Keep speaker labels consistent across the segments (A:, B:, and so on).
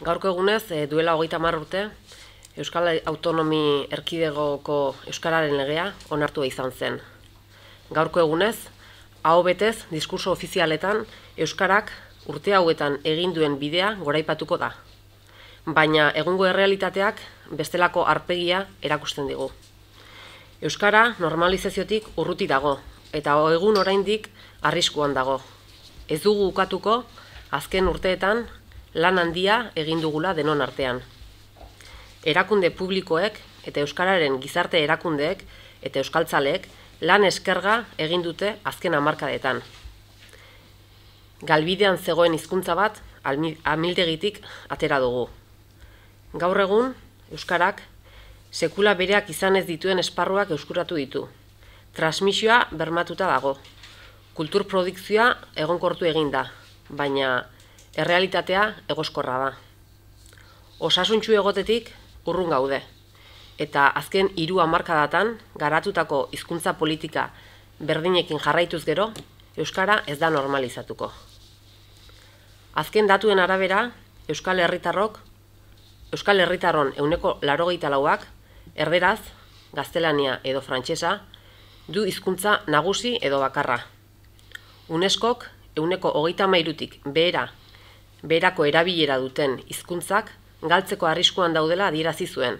A: Gaurko egunez, eh, duela hogeita marrute, Euskal Autonomi Erkidegoko Euskararen legea onartua izan zen. Gaurko egunez, hau betez, diskurso ofizialetan, Euskarak urte hauetan egin duen bidea goraipatuko da. Baina, egungo errealitateak bestelako arpegia erakusten digu. Euskara normalizaziotik urruti dago, eta egun oraindik arriskuan dago. Ez dugu ukatuko, azken urteetan lan handia egin dugula denon artean. Erakunde publikoek eta euskararen gizarte erakundeek eta euskaltzaleek lan eskerga egin dute azken hamarkadetan. Galbidean zegoen hizkuntza bat amildegitik atera dugu. Gaur egun euskarak sekula bereak izan ez dituen esparruak euskuratu ditu. Transmisioa bermatuta dago. Kultur egonkortu egonkortu eginda, baina errealitatea egoskorra da. Osasuntxu egotetik urrun gaude, eta azken hiru hamarkadatan garatutako hizkuntza politika berdinekin jarraituz gero, Euskara ez da normalizatuko. Azken datuen arabera, Euskal Herritarrok, Euskal Herritarron euneko larogeita lauak, erderaz, gaztelania edo frantsesa, du hizkuntza nagusi edo bakarra. UNESCOk euneko hogeita mairutik behera berako erabilera duten hizkuntzak galtzeko arriskuan daudela adierazi zuen.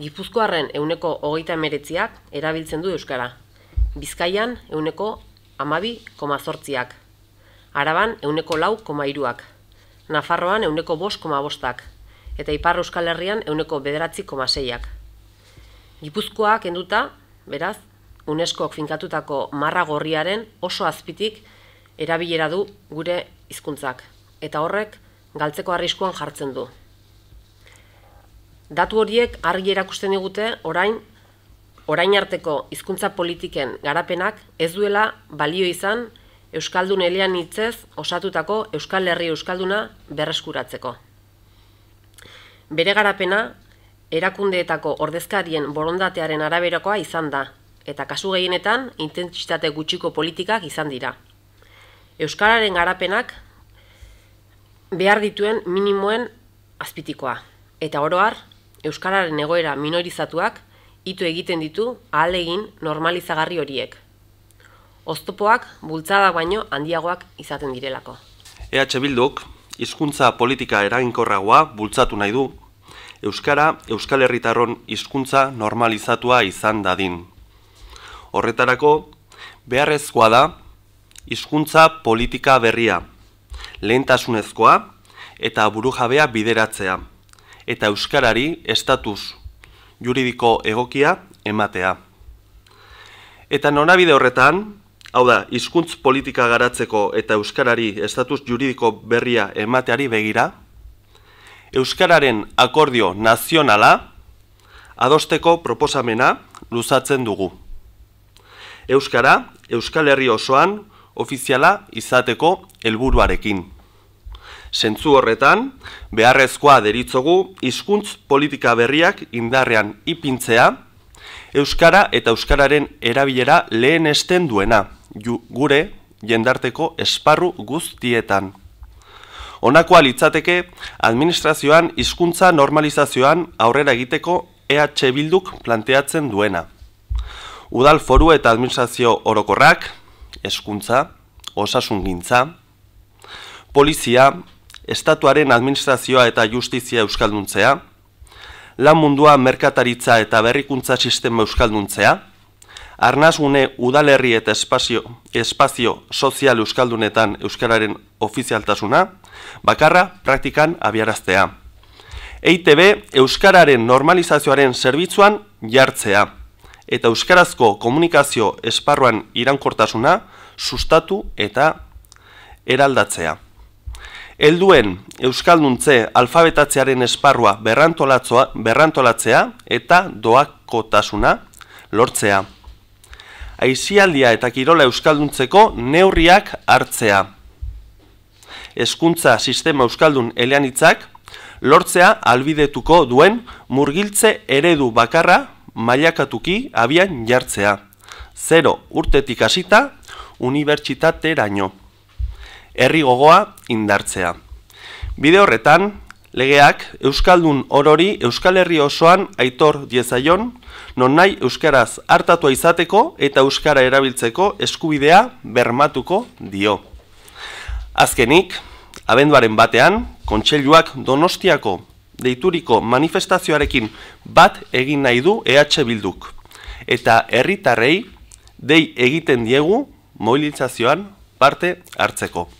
A: Gipuzkoarren ehuneko hogeita emeretziak erabiltzen du euskara. Bizkaian ehuneko hamabi koma zorziak. Araban ehuneko lau koma hiruak. Nafarroan ehuneko bost koma bostak, eta Ipar Euskal Herrian ehuneko bederatzi koma seiak. Gipuzkoak enduta, beraz, UNESCO finkatutako marra gorriaren oso azpitik erabilera du gure hizkuntzak eta horrek galtzeko arriskuan jartzen du. Datu horiek argi erakusten digute orain orain arteko hizkuntza politiken garapenak ez duela balio izan euskaldun elean hitzez osatutako Euskal Herri euskalduna berreskuratzeko. Bere garapena erakundeetako ordezkarien borondatearen araberakoa izan da eta kasu gehienetan intentsitate gutxiko politikak izan dira. Euskararen garapenak behar dituen minimoen azpitikoa. Eta oroar, Euskararen egoera minorizatuak itu egiten ditu ahalegin normalizagarri horiek. Oztopoak bultzada baino handiagoak izaten direlako.
B: EH Bilduk, hizkuntza politika eraginkorragoa bultzatu nahi du, Euskara, Euskal Herritarron hizkuntza normalizatua izan dadin. Horretarako, beharrezkoa da, hizkuntza politika berria, lehentasunezkoa eta burujabea bideratzea eta euskarari estatus juridiko egokia ematea. Eta norabide horretan, hau da, hizkuntz politika garatzeko eta euskarari estatus juridiko berria emateari begira, euskararen akordio nazionala adosteko proposamena luzatzen dugu. Euskara, Euskal Herri osoan ofiziala izateko helburuarekin. Sentzu horretan, beharrezkoa deritzogu hizkuntz politika berriak indarrean ipintzea, euskara eta euskararen erabilera lehen esten duena, gure jendarteko esparru guztietan. Honakoa litzateke, administrazioan hizkuntza normalizazioan aurrera egiteko EH Bilduk planteatzen duena. Udal foru eta administrazio orokorrak, eskuntza, osasungintza, polizia, estatuaren administrazioa eta justizia euskalduntzea, lan mundua merkataritza eta berrikuntza sistema euskalduntzea, arnazgune udalerri eta espazio, espazio sozial euskaldunetan euskararen ofizialtasuna, bakarra praktikan abiaraztea. EITB euskararen normalizazioaren zerbitzuan jartzea eta euskarazko komunikazio esparruan irankortasuna sustatu eta eraldatzea. Helduen euskalduntze alfabetatzearen esparrua berrantolatzoa berrantolatzea eta doakotasuna lortzea. Aizialdia eta kirola euskalduntzeko neurriak hartzea. Hezkuntza sistema euskaldun eleanitzak lortzea albidetuko duen murgiltze eredu bakarra mailakatuki abian jartzea. Zero urtetik hasita unibertsitateraino. Herri gogoa indartzea. Bide horretan, legeak euskaldun orori Euskal Herri osoan aitor diezaion non nahi euskaraz hartatua izateko eta euskara erabiltzeko eskubidea bermatuko dio. Azkenik, abenduaren batean, kontseiluak Donostiako deituriko manifestazioarekin bat egin nahi du EH Bilduk. Eta herritarrei dei egiten diegu mobilitzazioan parte hartzeko.